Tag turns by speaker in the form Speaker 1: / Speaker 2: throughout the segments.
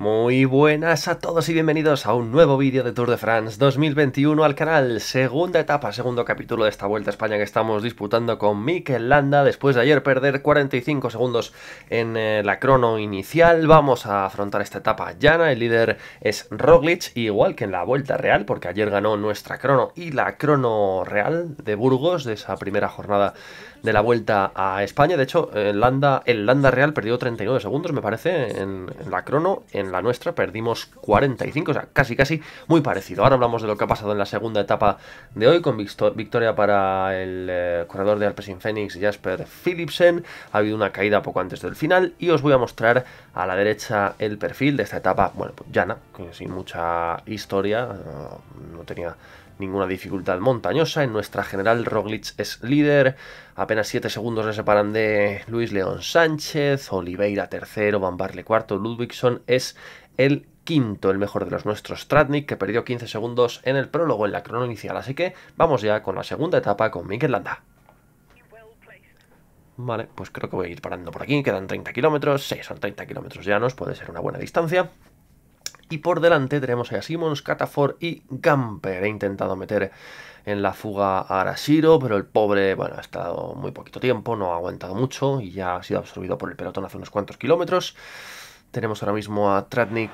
Speaker 1: Muy buenas a todos y bienvenidos a un nuevo vídeo de Tour de France 2021 al canal. Segunda etapa, segundo capítulo de esta Vuelta a España que estamos disputando con Mikel Landa. Después de ayer perder 45 segundos en eh, la crono inicial, vamos a afrontar esta etapa llana. El líder es Roglic, igual que en la Vuelta Real, porque ayer ganó nuestra crono y la crono real de Burgos de esa primera jornada de la Vuelta a España. De hecho, eh, el Landa, Landa Real perdió 39 segundos, me parece, en, en la crono. En la nuestra perdimos 45, o sea, casi casi muy parecido. Ahora hablamos de lo que ha pasado en la segunda etapa de hoy, con victoria para el eh, corredor de Alpecin Phoenix, Jasper Philipsen. Ha habido una caída poco antes del final y os voy a mostrar a la derecha el perfil de esta etapa, bueno, pues llana, sin mucha historia, no tenía ninguna dificultad montañosa. En nuestra general Roglic es líder, apenas 7 segundos le separan de Luis León Sánchez, Oliveira tercero, Van Barle cuarto, Ludwigson es el quinto, el mejor de los nuestros, Tratnik, que perdió 15 segundos en el prólogo, en la crono inicial. Así que vamos ya con la segunda etapa con Mikel Landa. Vale, pues creo que voy a ir parando por aquí, quedan 30 kilómetros, sí, son 30 kilómetros ya nos puede ser una buena distancia. Y por delante tenemos a Simmons, Catafor y Gamper. He intentado meter en la fuga a Arashiro, pero el pobre, bueno, ha estado muy poquito tiempo, no ha aguantado mucho y ya ha sido absorbido por el pelotón hace unos cuantos kilómetros. Tenemos ahora mismo a Tratnik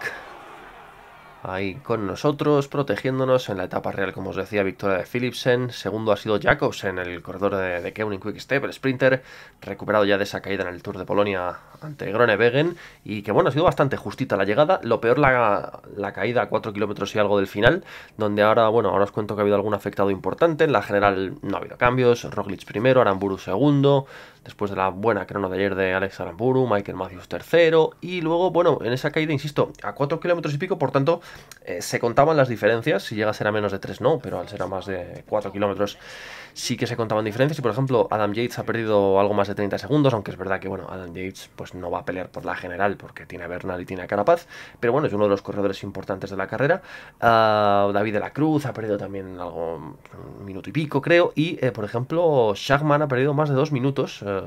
Speaker 1: ahí con nosotros, protegiéndonos en la etapa real, como os decía, victoria de Philipsen. Segundo ha sido Jacobs en el corredor de, kevin Quick Step, el sprinter, recuperado ya de esa caída en el Tour de Polonia ante Gronewegen. Y que bueno, ha sido bastante justita la llegada. Lo peor, la, la caída a 4 kilómetros y algo del final, donde ahora, bueno, ahora os cuento que ha habido algún afectado importante. En la general no ha habido cambios. Roglic primero, Aramburu segundo. Después de la buena crono de ayer de Alex Aramburu, Michael Matthews tercero. Y luego, bueno, en esa caída, insisto, a 4 kilómetros y pico, por tanto, eh, se contaban las diferencias, si llega a ser a menos de 3 no, pero al ser a más de 4 kilómetros sí que se contaban diferencias y por ejemplo Adam Yates ha perdido algo más de 30 segundos, aunque es verdad que bueno, Adam Yates pues no va a pelear por la general porque tiene a Bernal y tiene a Carapaz, pero bueno, es uno de los corredores importantes de la carrera. Ah, David de la Cruz ha perdido también algo, un minuto y pico creo, y eh, por ejemplo Schachmann ha perdido más de 2 minutos, eh,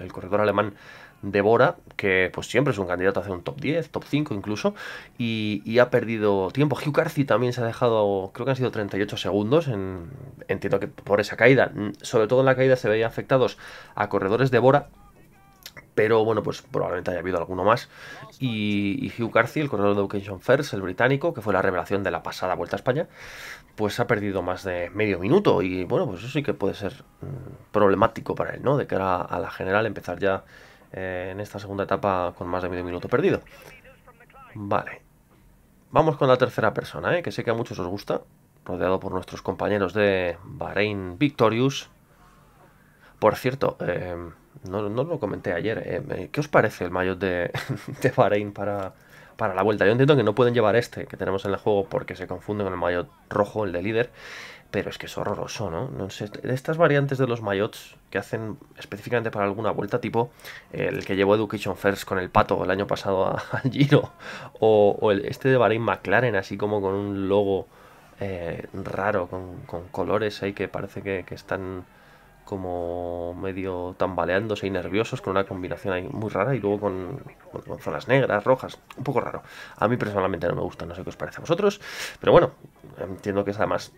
Speaker 1: el corredor alemán de Bora, que pues siempre es un candidato a hacer un top 10, top 5 incluso, y, ha perdido tiempo. Hugh Carthy también se ha dejado, creo que han sido 38 segundos, entiendo que por esa caída. Mm, sobre todo en la caída se veían afectados a corredores de Bora, pero bueno, pues probablemente haya habido alguno más. Y, Hugh Carthy, el corredor de Education First, el británico, que fue la revelación de la pasada Vuelta a España, pues ha perdido más de medio minuto. Y bueno, pues eso sí que puede ser mm, problemático para él, ¿no? De cara a la general, empezar ya eh, en esta segunda etapa con más de medio minuto perdido. Vale. Vamos con la tercera persona, eh, que sé que a muchos os gusta. Rodeado por nuestros compañeros de Bahrein Victorious. Por cierto, eh, no, no, lo comenté ayer. ¿Qué os parece el maillot de, de, Bahrein para, para la vuelta? Yo entiendo que no pueden llevar este que tenemos en el juego porque se confunde con el maillot rojo, el de líder. Pero es que es horroroso, ¿no? no sé, estas variantes de los mayots que hacen específicamente para alguna vuelta, tipo el que llevó Education First con el pato el año pasado al Giro, o, este de Bahrain McLaren, así como con un logo eh, raro, con, colores ahí que parece que, están como medio tambaleándose y nerviosos con una combinación ahí muy rara y luego con, con, zonas negras, rojas, un poco raro. A mí personalmente no me gusta, no sé qué os parece a vosotros, pero bueno, entiendo que es además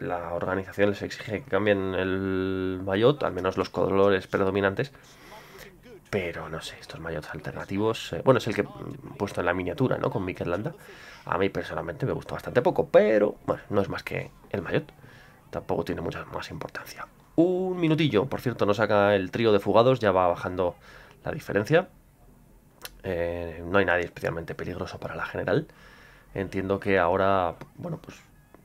Speaker 1: la organización les exige que cambien el maillot, al menos los colores predominantes. Pero no sé, estos maillots alternativos. Eh, bueno, es el que he puesto en la miniatura, ¿no? Con Mikel Landa. A mí personalmente me gustó bastante poco, pero bueno, no es más que el maillot. Tampoco tiene mucha más importancia. Un minutillo, por cierto, no saca el trío de fugados, ya va bajando la diferencia. Eh, no hay nadie especialmente peligroso para la general. Entiendo que ahora, bueno, pues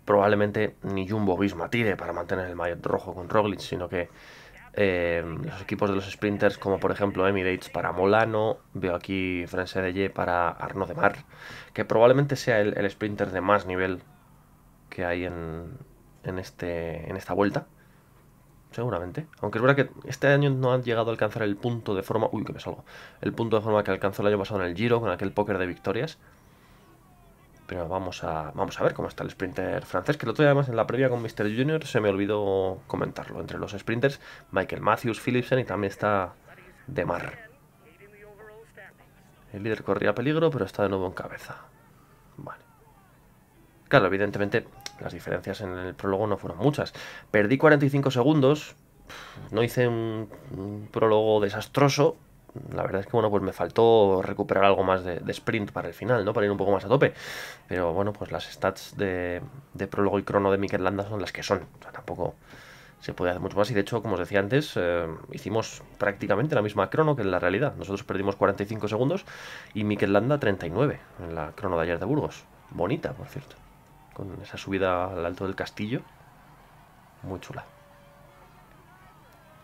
Speaker 1: probablemente ni Jumbo Visma tire para mantener el maillot rojo con Roglic, sino que eh, los equipos de los sprinters, como por ejemplo Emirates para Molano, veo aquí France de para Arno de Mar, que probablemente sea el, sprinter de más nivel que hay en, en, este, en esta vuelta. Seguramente. Aunque es verdad que este año no han llegado a alcanzar el punto de forma. Uy, que me El punto de forma que alcanzó el año pasado en el Giro con aquel póker de victorias vamos a, vamos a ver cómo está el sprinter francés, que el otro día además en la previa con Mr. Junior se me olvidó comentarlo. Entre los sprinters, Michael Matthews, Philipsen y también está Demar. El líder corría peligro, pero está de nuevo en cabeza. Claro, evidentemente las diferencias en el prólogo no fueron muchas. Perdí 45 segundos, no hice un prólogo desastroso, la verdad es que bueno, pues me faltó recuperar algo más de, sprint para el final, ¿no? Para ir un poco más a tope. Pero bueno, pues las stats de, prólogo y crono de Mikel Landa son las que son. O sea, tampoco se puede hacer mucho más. Y de hecho, como os decía antes, eh, hicimos prácticamente la misma crono que en la realidad. Nosotros perdimos 45 segundos y Mikel Landa 39 en la crono de ayer de Burgos. Bonita, por cierto. Con esa subida al alto del castillo. Muy chula.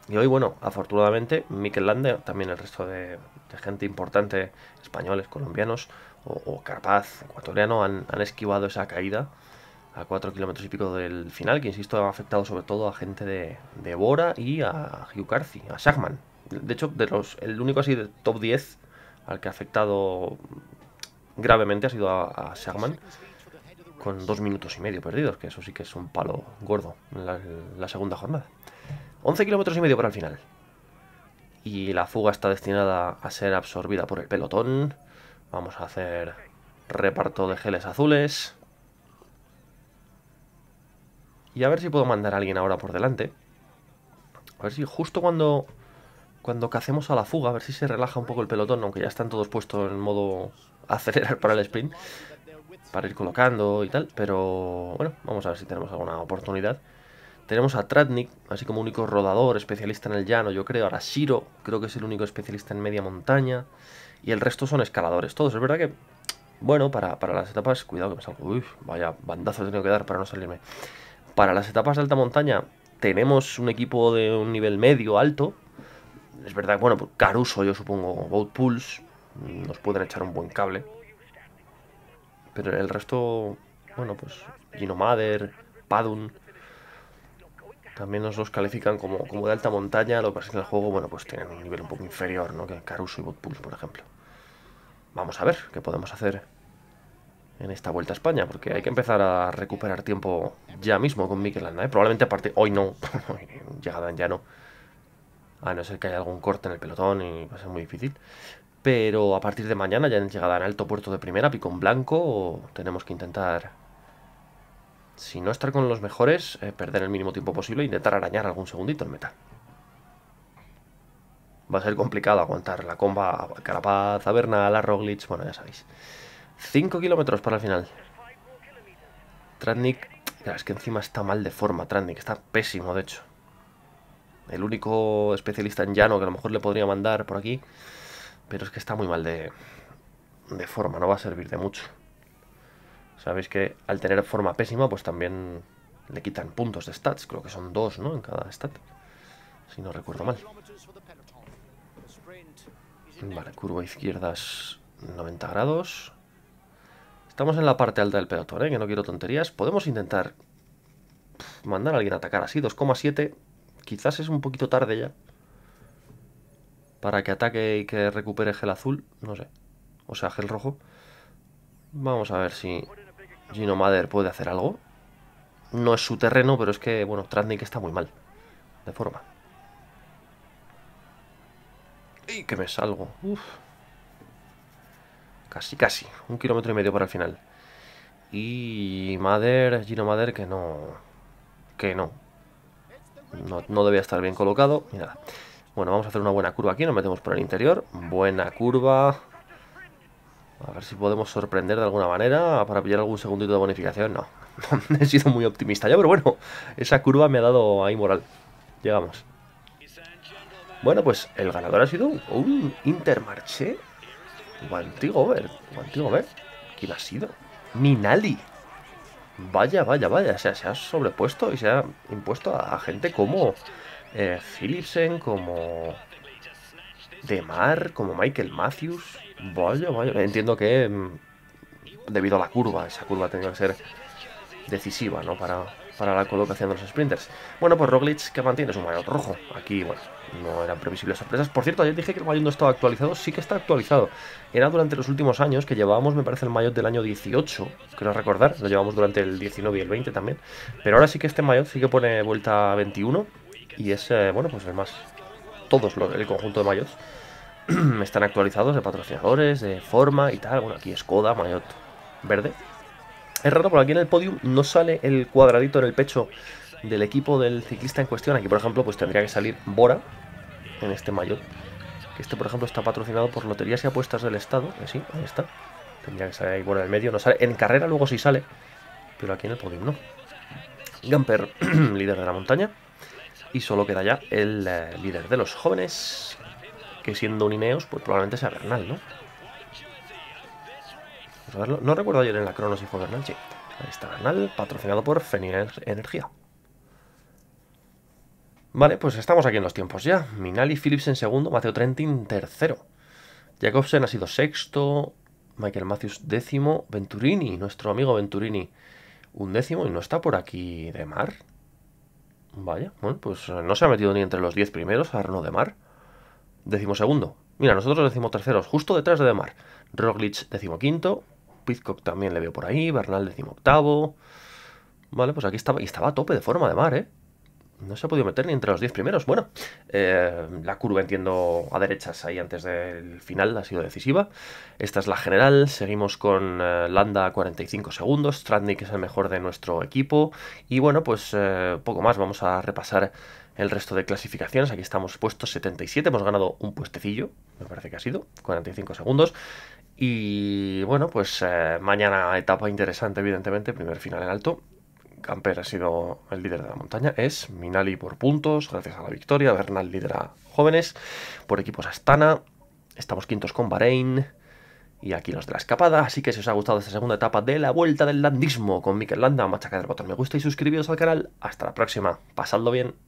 Speaker 1: Y hoy, bueno, afortunadamente, Mikel Lande, también el resto de, gente importante, españoles, colombianos o, Carpaz, ecuatoriano, han, esquivado esa caída a cuatro kilómetros y pico del final, que insisto, ha afectado sobre todo a gente de, Bora y a Hugh Carthy, a Shagman. De hecho, de los, el único así de top 10 al que ha afectado gravemente ha sido a, Sagman con dos minutos y medio perdidos, que eso sí que es un palo gordo en la segunda jornada. 11 kilómetros y medio para el final. Y la fuga está destinada a ser absorbida por el pelotón. Vamos a hacer reparto de geles azules. Y a ver si puedo mandar a alguien ahora por delante. A ver si justo cuando, cuando cacemos a la fuga, a ver si se relaja un poco el pelotón, aunque ya están todos puestos en modo acelerar para el sprint, para ir colocando y tal. Pero bueno, vamos a ver si tenemos alguna oportunidad. Tenemos a Tratnik, así como único rodador, especialista en el llano, yo creo. Ahora Shiro, creo que es el único especialista en media montaña. Y el resto son escaladores, todos. Es verdad que, bueno, para, para las etapas, cuidado que me salgo. Uy, vaya bandazo he tenido que dar para no salirme. Para las etapas de alta montaña, tenemos un equipo de un nivel medio alto. Es verdad que, bueno, pues Caruso, yo supongo, Boat Pulse, nos pueden echar un buen cable. Pero el resto, bueno, pues Gino Padun también nos los califican como, como de alta montaña, lo que pasa es que en el juego, bueno, pues tienen un nivel un poco inferior, ¿no? Que Caruso y Botpuls, por ejemplo. Vamos a ver qué podemos hacer en esta vuelta a España, porque hay que empezar a recuperar tiempo ya mismo con Mikel ¿eh? Probablemente a partir... Hoy no, Llegada ya no. A no ser que haya algún corte en el pelotón y va a ser muy difícil. Pero a partir de mañana ya en llegada en alto puerto de primera, picón blanco, tenemos que intentar si no estar con los mejores, eh, perder el mínimo tiempo posible e intentar arañar algún segundito el meta Va a ser complicado aguantar la comba Carapaz, a Roglic, bueno, ya sabéis. 5 kilómetros para el final. Tratnik, es que encima está mal de forma, Tratnik, está pésimo de hecho. El único especialista en llano que a lo mejor le podría mandar por aquí, pero es que está muy mal de, de forma, no va a servir de mucho. Sabéis que al tener forma pésima, pues también le quitan puntos de stats. Creo que son dos, ¿no? En cada stat. Si no recuerdo mal. Vale, curva izquierdas 90 grados. Estamos en la parte alta del pelotón, ¿eh? Que no quiero tonterías. Podemos intentar mandar a alguien a atacar así. 2,7. Quizás es un poquito tarde ya. Para que ataque y que recupere gel azul. No sé. O sea, gel rojo. Vamos a ver si Gino Mader puede hacer algo. No es su terreno, pero es que, bueno, Tratnik está muy mal. De forma. Y que me salgo. Casi, casi. Un kilómetro y medio para el final. Y Mader, Gino Mader, que no... Que no. No, no debía estar bien colocado. Y nada. Bueno, vamos a hacer una buena curva aquí. Nos metemos por el interior. Buena curva. A ver si podemos sorprender de alguna manera para pillar algún segundito de bonificación. No, he sido muy optimista ya, pero bueno, esa curva me ha dado ahí moral. Llegamos. Bueno, pues el ganador ha sido un Intermarché. Guantigover. ver. ¿Quién ha sido? Minali. Vaya, vaya, vaya. O sea, se ha sobrepuesto y se ha impuesto a gente como eh, Philipsen, como de mar, como Michael Matthews. Vaya, vaya. Entiendo que mm, debido a la curva, esa curva tenía que ser decisiva, ¿no? Para, para la colocación de los sprinters. Bueno, pues Roglic que mantiene su maillot rojo. Aquí, bueno, no eran previsibles sorpresas. Por cierto, ayer dije que el maillot no estaba actualizado. Sí que está actualizado. Era durante los últimos años que llevábamos, me parece, el maillot del año 18, creo recordar. Lo llevamos durante el 19 y el 20 también. Pero ahora sí que este maillot sí que pone vuelta 21. Y es, eh, bueno, pues además más... Todos los, el conjunto de maillots están actualizados de patrocinadores, de forma y tal. Bueno, aquí Skoda, Mayot verde. Es raro, porque aquí en el podium no sale el cuadradito en el pecho del equipo del ciclista en cuestión. Aquí, por ejemplo, pues tendría que salir Bora en este Mayot. Que este, por ejemplo, está patrocinado por Loterías y Apuestas del Estado. sí, ahí está. Tendría que salir ahí Bora en el medio. No sale. En carrera luego sí sale, pero aquí en el podium no. Gamper, líder de la montaña. Y solo queda ya el eh, líder de los jóvenes, que siendo un Ineos, pues probablemente sea Bernal, ¿no? No recuerdo ayer en la Crono si fue Bernal, sí. Ahí está Bernal, patrocinado por Fenir Energía. Vale, pues estamos aquí en los tiempos ya. Minali, Phillips en segundo, Mateo Trentin tercero. Jacobsen ha sido sexto, Michael Matthews décimo, Venturini, nuestro amigo Venturini, undécimo. y no está por aquí de mar. Vaya, bueno, pues no se ha metido ni entre los diez primeros, Arno de Mar segundo, Mira, nosotros terceros, justo detrás de Demar. Roglic decimoquinto, Pizcock también le veo por ahí, Bernal octavo, Vale, pues aquí estaba, y estaba a tope de forma de mar, ¿eh? No se ha podido meter ni entre los 10 primeros. Bueno, eh, la curva entiendo a derechas ahí antes del final ha sido decisiva. Esta es la general. Seguimos con eh, Landa 45 segundos. Strandnik es el mejor de nuestro equipo. Y bueno, pues eh, poco más. Vamos a repasar el resto de clasificaciones. Aquí estamos puestos 77, hemos ganado un puestecillo, me parece que ha sido, 45 segundos. Y bueno, pues eh, mañana etapa interesante, evidentemente, primer final en alto. Camper ha sido el líder de la montaña, es Minali por puntos, gracias a la victoria, Bernal lidera jóvenes, por equipos Astana, estamos quintos con Bahrein, y aquí los de la escapada. Así que si os ha gustado esta segunda etapa de la Vuelta del Landismo con Mikel Landa, machacad el botón me gusta y suscribiros al canal. Hasta la próxima. Pasadlo bien.